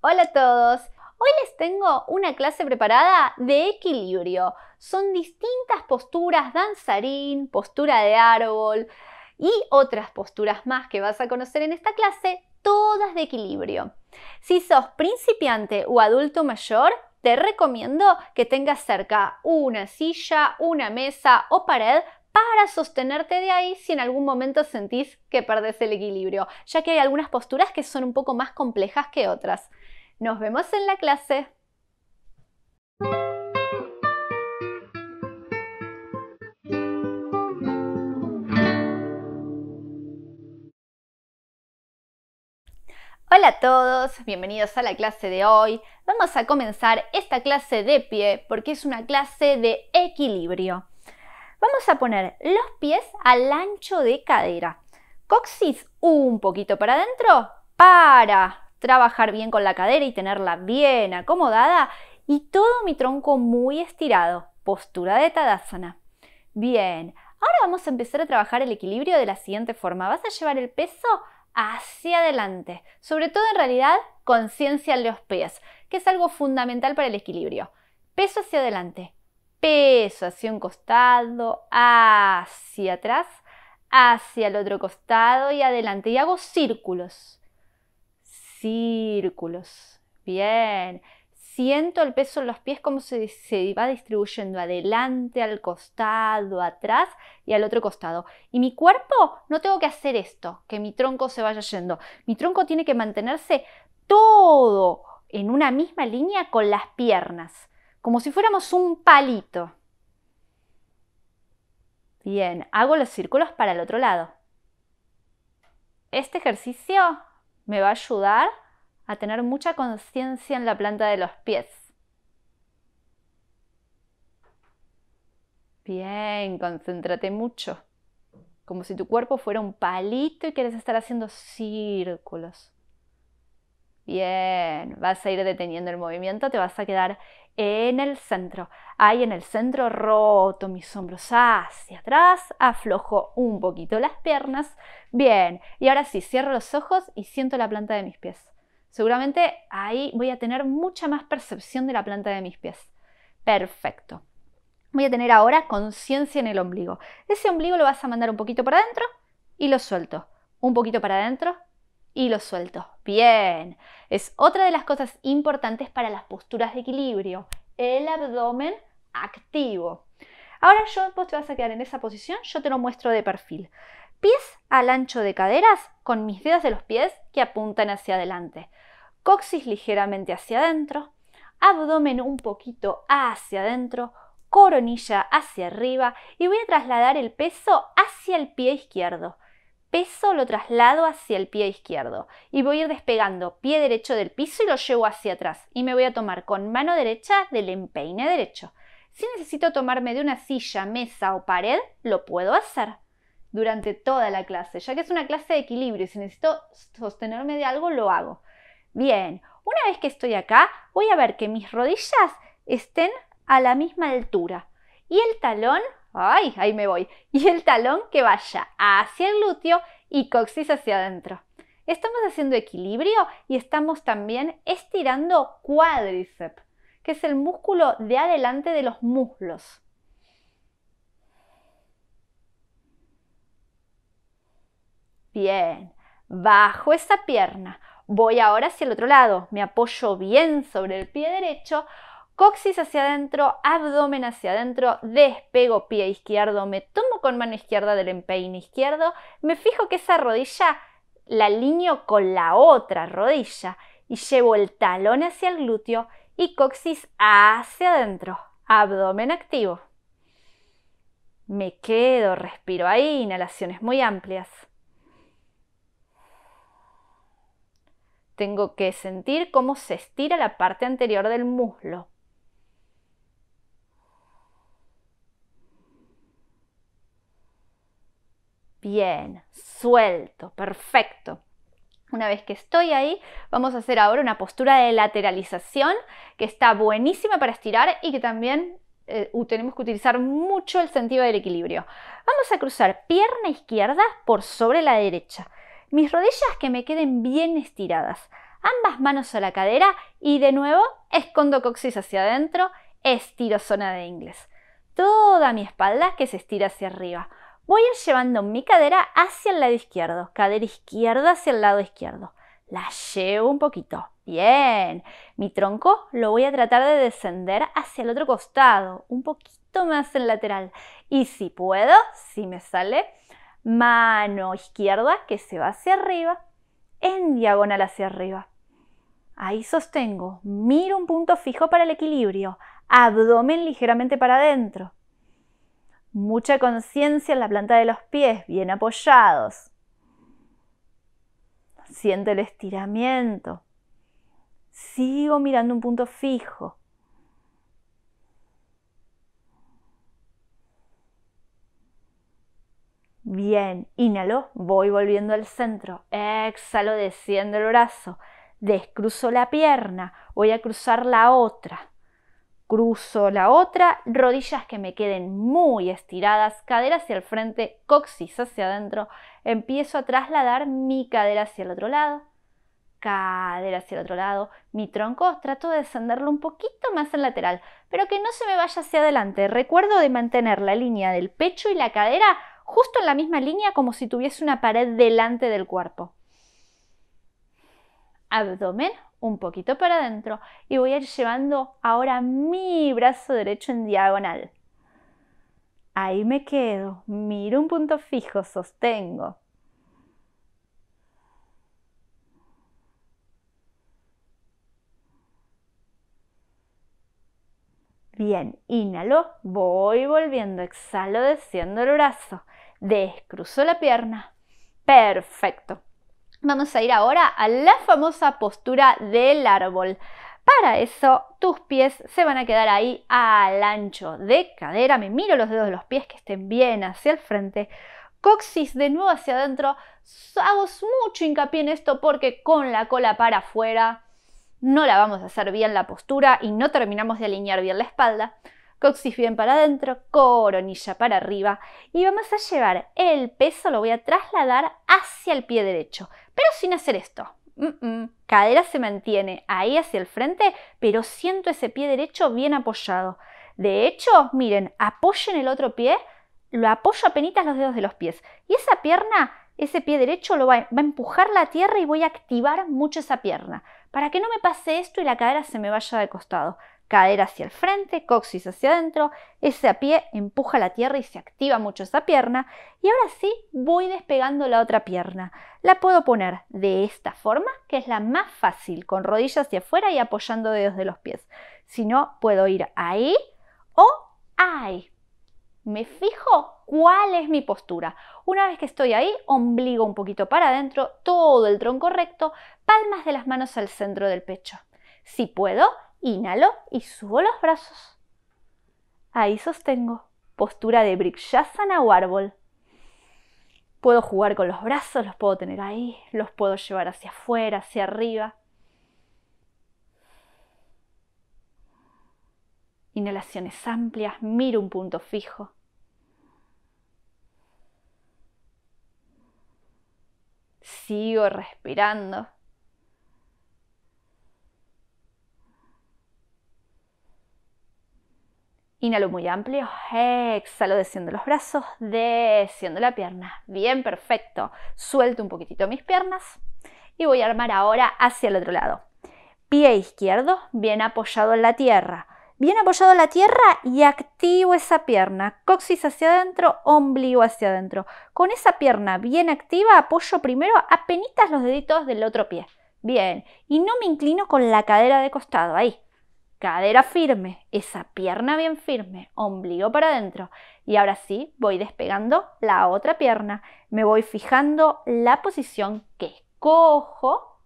Hola a todos. Hoy les tengo una clase preparada de equilibrio. Son distintas posturas, danzarín, postura de árbol y otras posturas más que vas a conocer en esta clase, todas de equilibrio. Si sos principiante o adulto mayor, te recomiendo que tengas cerca una silla, una mesa o pared para sostenerte de ahí si en algún momento sentís que perdés el equilibrio, ya que hay algunas posturas que son un poco más complejas que otras. Nos vemos en la clase. Hola a todos, bienvenidos a la clase de hoy. Vamos a comenzar esta clase de pie porque es una clase de equilibrio. Vamos a poner los pies al ancho de cadera. Coxis un poquito para adentro, para trabajar bien con la cadera y tenerla bien acomodada y todo mi tronco muy estirado, postura de Tadasana. Bien, ahora vamos a empezar a trabajar el equilibrio de la siguiente forma. Vas a llevar el peso hacia adelante, sobre todo en realidad conciencia en los pies, que es algo fundamental para el equilibrio. Peso hacia adelante, peso hacia un costado, hacia atrás, hacia el otro costado y adelante. Y hago círculos círculos. Bien. Siento el peso en los pies como se, se va distribuyendo adelante, al costado, atrás y al otro costado. Y mi cuerpo, no tengo que hacer esto, que mi tronco se vaya yendo. Mi tronco tiene que mantenerse todo en una misma línea con las piernas, como si fuéramos un palito. Bien, hago los círculos para el otro lado. Este ejercicio me va a ayudar a tener mucha conciencia en la planta de los pies. Bien, concéntrate mucho. Como si tu cuerpo fuera un palito y quieres estar haciendo círculos. Bien, vas a ir deteniendo el movimiento, te vas a quedar en el centro. Ahí en el centro roto mis hombros hacia atrás, aflojo un poquito las piernas. Bien, y ahora sí, cierro los ojos y siento la planta de mis pies. Seguramente ahí voy a tener mucha más percepción de la planta de mis pies. Perfecto. Voy a tener ahora conciencia en el ombligo. Ese ombligo lo vas a mandar un poquito para adentro y lo suelto. Un poquito para adentro y lo suelto. bien. Es otra de las cosas importantes para las posturas de equilibrio, el abdomen activo. Ahora yo, te vas a quedar en esa posición, yo te lo muestro de perfil. Pies al ancho de caderas con mis dedos de los pies que apuntan hacia adelante. Coxis ligeramente hacia adentro, abdomen un poquito hacia adentro, coronilla hacia arriba y voy a trasladar el peso hacia el pie izquierdo peso lo traslado hacia el pie izquierdo y voy a ir despegando pie derecho del piso y lo llevo hacia atrás y me voy a tomar con mano derecha del empeine derecho. Si necesito tomarme de una silla, mesa o pared, lo puedo hacer durante toda la clase, ya que es una clase de equilibrio si necesito sostenerme de algo, lo hago. Bien, una vez que estoy acá, voy a ver que mis rodillas estén a la misma altura y el talón ¡Ay! Ahí me voy. Y el talón que vaya hacia el glúteo y coxis hacia adentro. Estamos haciendo equilibrio y estamos también estirando cuádriceps, que es el músculo de adelante de los muslos. Bien, bajo esa pierna. Voy ahora hacia el otro lado. Me apoyo bien sobre el pie derecho coxis hacia adentro, abdomen hacia adentro, despego pie izquierdo, me tomo con mano izquierda del empeine izquierdo, me fijo que esa rodilla la alineo con la otra rodilla y llevo el talón hacia el glúteo y coxis hacia adentro, abdomen activo. Me quedo, respiro ahí, inhalaciones muy amplias. Tengo que sentir cómo se estira la parte anterior del muslo, Bien, suelto, perfecto. Una vez que estoy ahí, vamos a hacer ahora una postura de lateralización que está buenísima para estirar y que también eh, tenemos que utilizar mucho el sentido del equilibrio. Vamos a cruzar pierna izquierda por sobre la derecha. Mis rodillas que me queden bien estiradas. Ambas manos a la cadera y de nuevo escondo coxis hacia adentro, estiro zona de inglés. Toda mi espalda que se estira hacia arriba. Voy a ir llevando mi cadera hacia el lado izquierdo, cadera izquierda hacia el lado izquierdo. La llevo un poquito. Bien. Mi tronco lo voy a tratar de descender hacia el otro costado, un poquito más en lateral. Y si puedo, si me sale, mano izquierda que se va hacia arriba, en diagonal hacia arriba. Ahí sostengo, miro un punto fijo para el equilibrio, abdomen ligeramente para adentro. Mucha conciencia en la planta de los pies, bien apoyados. Siento el estiramiento. Sigo mirando un punto fijo. Bien, inhalo, voy volviendo al centro. Exhalo, desciendo el brazo. Descruzo la pierna, voy a cruzar la otra. Cruzo la otra, rodillas que me queden muy estiradas, cadera hacia el frente, coxis hacia adentro. Empiezo a trasladar mi cadera hacia el otro lado, cadera hacia el otro lado. Mi tronco trato de descenderlo un poquito más en lateral, pero que no se me vaya hacia adelante. Recuerdo de mantener la línea del pecho y la cadera justo en la misma línea como si tuviese una pared delante del cuerpo abdomen un poquito para adentro y voy a ir llevando ahora mi brazo derecho en diagonal. Ahí me quedo, miro un punto fijo, sostengo. Bien, inhalo, voy volviendo, exhalo, desciendo el brazo, descruzo la pierna. Perfecto. Vamos a ir ahora a la famosa postura del árbol. Para eso, tus pies se van a quedar ahí al ancho de cadera. Me miro los dedos de los pies que estén bien hacia el frente. Coxis de nuevo hacia adentro. Hago mucho hincapié en esto porque con la cola para afuera no la vamos a hacer bien la postura y no terminamos de alinear bien la espalda coxis bien para adentro, coronilla para arriba y vamos a llevar el peso, lo voy a trasladar hacia el pie derecho, pero sin hacer esto. Cadera se mantiene ahí hacia el frente, pero siento ese pie derecho bien apoyado. De hecho, miren, apoyen el otro pie, lo apoyo apenas los dedos de los pies y esa pierna ese pie derecho lo va, a empujar la tierra y voy a activar mucho esa pierna para que no me pase esto y la cadera se me vaya de costado cadera hacia el frente, coxis hacia adentro, ese a pie empuja la tierra y se activa mucho esa pierna. Y ahora sí voy despegando la otra pierna. La puedo poner de esta forma, que es la más fácil, con rodillas hacia afuera y apoyando dedos de los pies. Si no, puedo ir ahí o ahí. Me fijo cuál es mi postura. Una vez que estoy ahí, ombligo un poquito para adentro, todo el tronco recto, palmas de las manos al centro del pecho. Si puedo, inhalo y subo los brazos. Ahí sostengo. Postura de Brikshasana o árbol. Puedo jugar con los brazos, los puedo tener ahí, los puedo llevar hacia afuera, hacia arriba. Inhalaciones amplias, miro un punto fijo. Sigo respirando. Inhalo muy amplio, exhalo, desciendo los brazos, desciendo la pierna. Bien, perfecto. Suelto un poquitito mis piernas y voy a armar ahora hacia el otro lado. Pie izquierdo, bien apoyado en la tierra. Bien apoyado en la tierra y activo esa pierna. Coxis hacia adentro, ombligo hacia adentro. Con esa pierna bien activa, apoyo primero apenas los deditos del otro pie. Bien, y no me inclino con la cadera de costado, ahí cadera firme, esa pierna bien firme, ombligo para adentro. Y ahora sí, voy despegando la otra pierna, me voy fijando la posición que escojo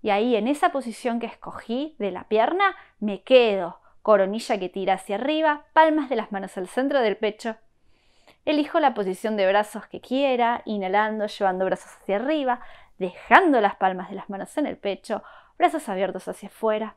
y ahí en esa posición que escogí de la pierna me quedo. Coronilla que tira hacia arriba, palmas de las manos al centro del pecho. Elijo la posición de brazos que quiera, inhalando, llevando brazos hacia arriba, dejando las palmas de las manos en el pecho, brazos abiertos hacia afuera,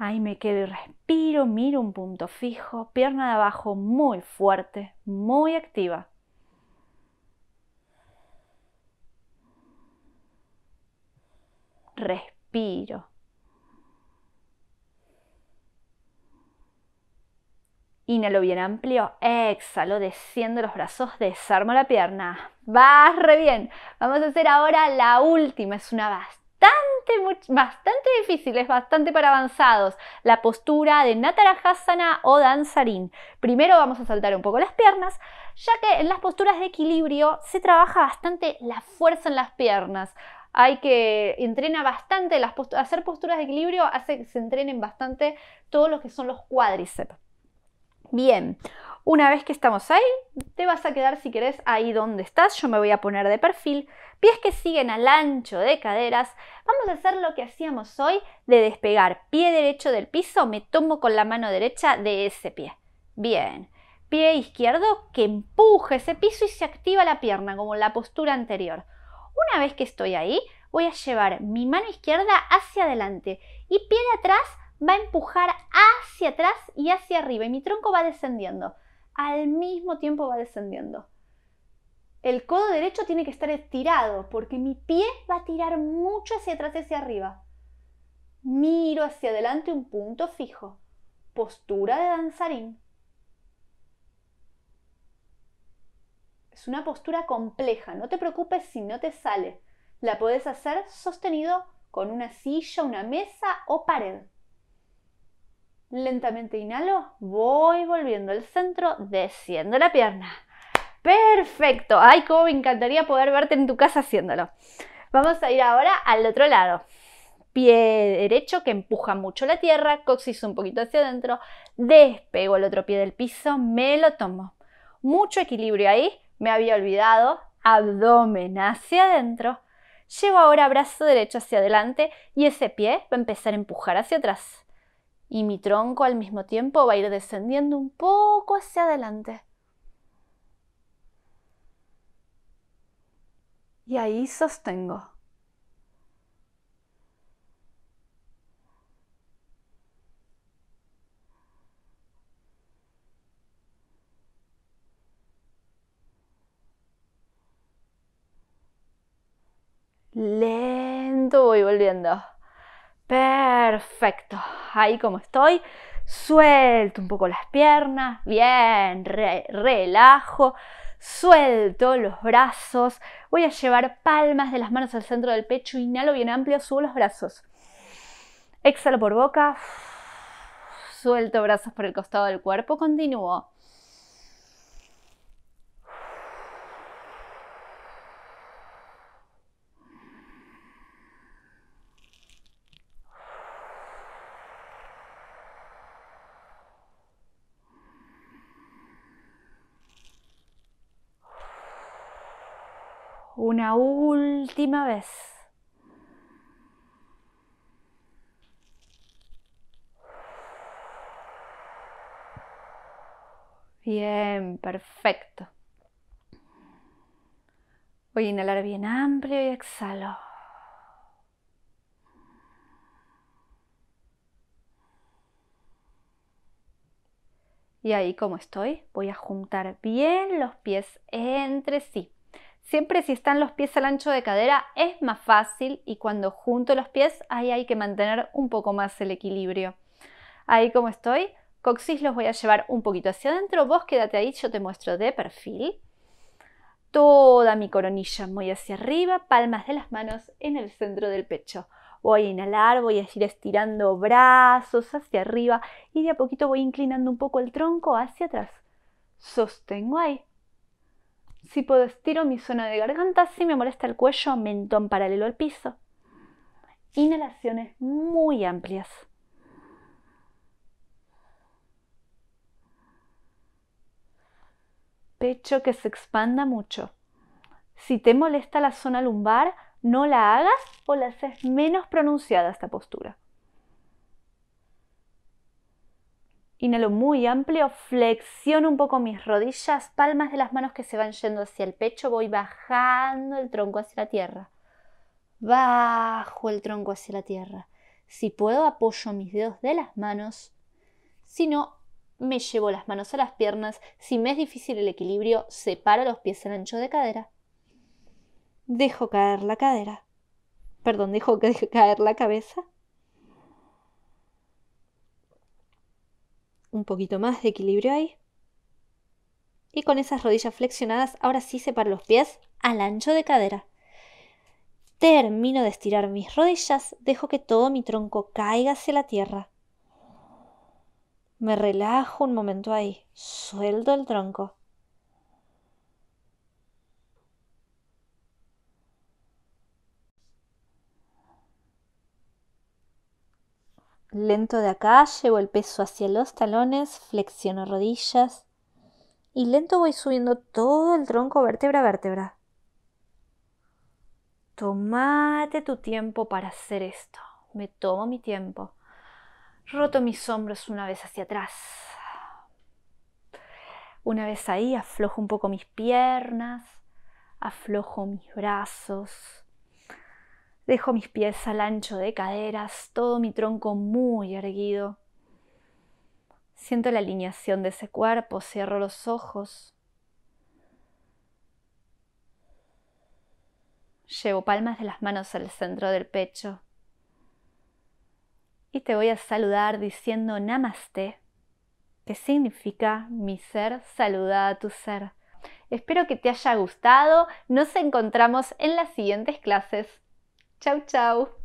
Ahí me quedo y respiro, miro un punto fijo, pierna de abajo muy fuerte, muy activa. Respiro. Inhalo bien amplio, exhalo, desciendo los brazos, desarmo la pierna. Vas re bien. Vamos a hacer ahora la última, es una bastante bastante, difíciles, bastante para avanzados, la postura de Natarajasana o danzarín. Primero vamos a saltar un poco las piernas, ya que en las posturas de equilibrio se trabaja bastante la fuerza en las piernas. Hay que entrena bastante las hacer posturas de equilibrio hace que se entrenen bastante todos los que son los cuádriceps. Bien, una vez que estamos ahí, te vas a quedar si querés ahí donde estás. Yo me voy a poner de perfil. Pies que siguen al ancho de caderas. Vamos a hacer lo que hacíamos hoy de despegar pie derecho del piso. Me tomo con la mano derecha de ese pie. Bien. Pie izquierdo que empuje ese piso y se activa la pierna como en la postura anterior. Una vez que estoy ahí, voy a llevar mi mano izquierda hacia adelante y pie de atrás va a empujar hacia atrás y hacia arriba y mi tronco va descendiendo al mismo tiempo va descendiendo. El codo derecho tiene que estar estirado porque mi pie va a tirar mucho hacia atrás y hacia arriba. Miro hacia adelante un punto fijo. Postura de danzarín. Es una postura compleja, no te preocupes si no te sale. La puedes hacer sostenido con una silla, una mesa o pared. Lentamente inhalo, voy volviendo al centro, desciendo la pierna. Perfecto. Ay, cómo me encantaría poder verte en tu casa haciéndolo. Vamos a ir ahora al otro lado. Pie derecho que empuja mucho la tierra, coxis un poquito hacia adentro, despego el otro pie del piso, me lo tomo. Mucho equilibrio ahí, me había olvidado, abdomen hacia adentro. Llevo ahora brazo derecho hacia adelante y ese pie va a empezar a empujar hacia atrás y mi tronco al mismo tiempo va a ir descendiendo un poco hacia adelante. Y ahí sostengo. Lento voy volviendo. Perfecto ahí como estoy, suelto un poco las piernas, bien, relajo, suelto los brazos, voy a llevar palmas de las manos al centro del pecho, inhalo bien amplio, subo los brazos, exhalo por boca, suelto brazos por el costado del cuerpo, continúo. Una última vez. Bien, perfecto. Voy a inhalar bien amplio y exhalo. Y ahí como estoy, voy a juntar bien los pies entre sí. Siempre si están los pies al ancho de cadera es más fácil y cuando junto los pies ahí hay que mantener un poco más el equilibrio. Ahí como estoy, coxis los voy a llevar un poquito hacia adentro, vos quédate ahí, yo te muestro de perfil. Toda mi coronilla muy hacia arriba, palmas de las manos en el centro del pecho. Voy a inhalar, voy a ir estirando brazos hacia arriba y de a poquito voy inclinando un poco el tronco hacia atrás. Sostengo ahí. Si puedo estiro mi zona de garganta, si me molesta el cuello, mentón paralelo al piso. Inhalaciones muy amplias. Pecho que se expanda mucho. Si te molesta la zona lumbar, no la hagas o la haces menos pronunciada esta postura. Inhalo muy amplio, flexiono un poco mis rodillas, palmas de las manos que se van yendo hacia el pecho, voy bajando el tronco hacia la tierra. Bajo el tronco hacia la tierra. Si puedo, apoyo mis dedos de las manos. Si no, me llevo las manos a las piernas. Si me es difícil el equilibrio, separo los pies en ancho de cadera. Dejo caer la cadera. Perdón, dejo caer la cabeza un poquito más de equilibrio ahí. Y con esas rodillas flexionadas, ahora sí separo los pies al ancho de cadera. Termino de estirar mis rodillas, dejo que todo mi tronco caiga hacia la tierra. Me relajo un momento ahí, suelto el tronco. Lento de acá, llevo el peso hacia los talones, flexiono rodillas y lento voy subiendo todo el tronco vértebra a vértebra. Tomate tu tiempo para hacer esto. Me tomo mi tiempo. Roto mis hombros una vez hacia atrás. Una vez ahí aflojo un poco mis piernas, aflojo mis brazos, Dejo mis pies al ancho de caderas, todo mi tronco muy erguido. Siento la alineación de ese cuerpo, cierro los ojos. Llevo palmas de las manos al centro del pecho. Y te voy a saludar diciendo Namaste, que significa mi ser saluda a tu ser. Espero que te haya gustado. Nos encontramos en las siguientes clases. Tchau, tchau!